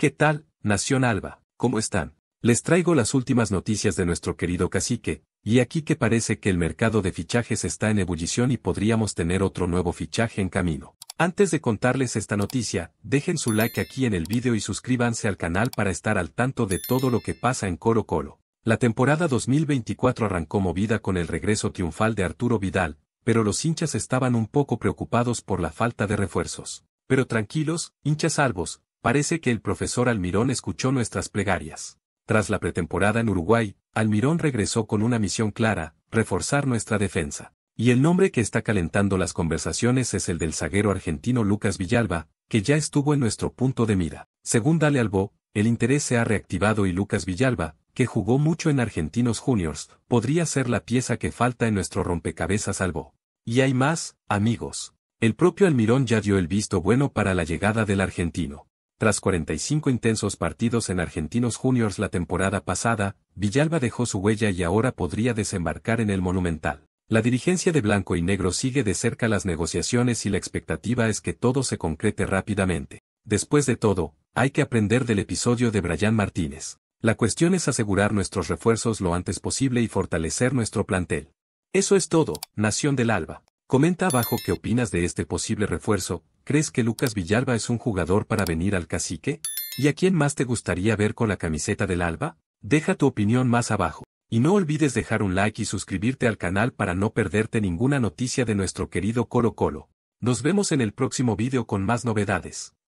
¿Qué tal, Nación Alba? ¿Cómo están? Les traigo las últimas noticias de nuestro querido cacique, y aquí que parece que el mercado de fichajes está en ebullición y podríamos tener otro nuevo fichaje en camino. Antes de contarles esta noticia, dejen su like aquí en el vídeo y suscríbanse al canal para estar al tanto de todo lo que pasa en Coro Colo. La temporada 2024 arrancó movida con el regreso triunfal de Arturo Vidal, pero los hinchas estaban un poco preocupados por la falta de refuerzos. Pero tranquilos, hinchas salvos, Parece que el profesor Almirón escuchó nuestras plegarias. Tras la pretemporada en Uruguay, Almirón regresó con una misión clara, reforzar nuestra defensa. Y el nombre que está calentando las conversaciones es el del zaguero argentino Lucas Villalba, que ya estuvo en nuestro punto de mira. Según Dale Albo, el interés se ha reactivado y Lucas Villalba, que jugó mucho en Argentinos Juniors, podría ser la pieza que falta en nuestro rompecabezas Albo. Y hay más, amigos. El propio Almirón ya dio el visto bueno para la llegada del argentino. Tras 45 intensos partidos en Argentinos Juniors la temporada pasada, Villalba dejó su huella y ahora podría desembarcar en el Monumental. La dirigencia de Blanco y Negro sigue de cerca las negociaciones y la expectativa es que todo se concrete rápidamente. Después de todo, hay que aprender del episodio de Brian Martínez. La cuestión es asegurar nuestros refuerzos lo antes posible y fortalecer nuestro plantel. Eso es todo, Nación del Alba. Comenta abajo qué opinas de este posible refuerzo, ¿crees que Lucas Villalba es un jugador para venir al cacique? ¿Y a quién más te gustaría ver con la camiseta del alba? Deja tu opinión más abajo. Y no olvides dejar un like y suscribirte al canal para no perderte ninguna noticia de nuestro querido Colo Colo. Nos vemos en el próximo video con más novedades.